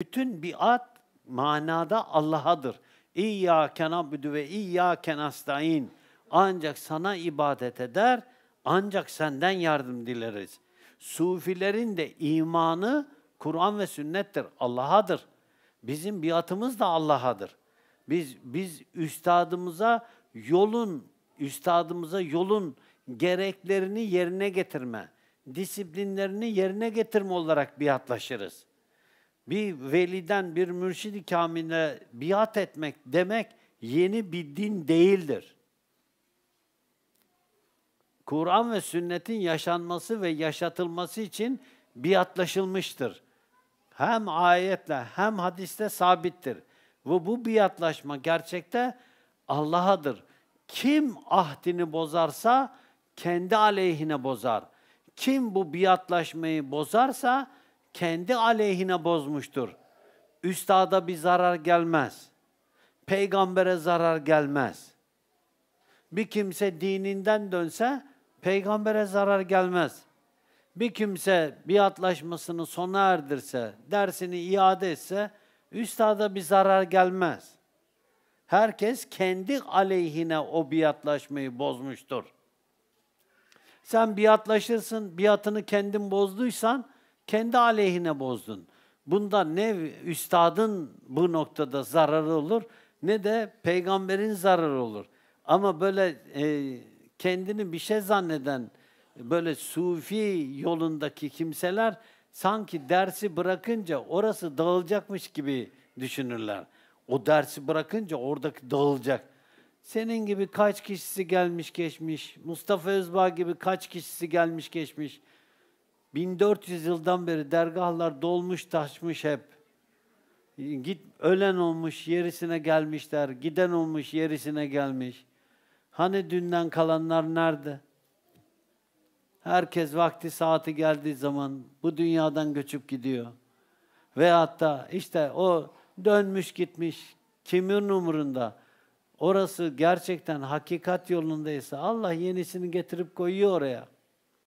Bütün biat manada Allah'adır. İyyâke nabdü ve iyyâke nasta'in. Ancak sana ibadet eder, ancak senden yardım dileriz. Sufilerin de imanı Kur'an ve sünnettir, Allah'adır. Bizim biatımız da Allah'adır. Biz biz üstadımıza yolun üstadımıza yolun gereklerini yerine getirme, disiplinlerini yerine getirme olarak biatlaşırız bir veliden, bir mürşidi kamine biat etmek demek yeni bir din değildir. Kur'an ve sünnetin yaşanması ve yaşatılması için biatlaşılmıştır. Hem ayetle hem hadiste sabittir. Ve bu biatlaşma gerçekte Allah'adır. Kim ahdini bozarsa kendi aleyhine bozar. Kim bu biatlaşmayı bozarsa kendi aleyhine bozmuştur. Üstada bir zarar gelmez. Peygambere zarar gelmez. Bir kimse dininden dönse peygambere zarar gelmez. Bir kimse biatlaşmasını sona erdirse, dersini iade etse üstada bir zarar gelmez. Herkes kendi aleyhine o biatlaşmayı bozmuştur. Sen biatlaşırsın, biatını kendin bozduysan kendi aleyhine bozdun. Bunda ne üstadın bu noktada zararı olur ne de peygamberin zararı olur. Ama böyle e, kendini bir şey zanneden böyle sufi yolundaki kimseler sanki dersi bırakınca orası dağılacakmış gibi düşünürler. O dersi bırakınca oradaki dağılacak. Senin gibi kaç kişisi gelmiş geçmiş, Mustafa Özbağ gibi kaç kişisi gelmiş geçmiş. 1400 yıldan beri dergahlar dolmuş taşmış hep. Git ölen olmuş yerisine gelmişler, giden olmuş yerisine gelmiş. Hani dünden kalanlar nerede? Herkes vakti saati geldiği zaman bu dünyadan göçüp gidiyor. Ve hatta işte o dönmüş gitmiş kimin umurunda? Orası gerçekten hakikat yolundaysa Allah yenisini getirip koyuyor oraya.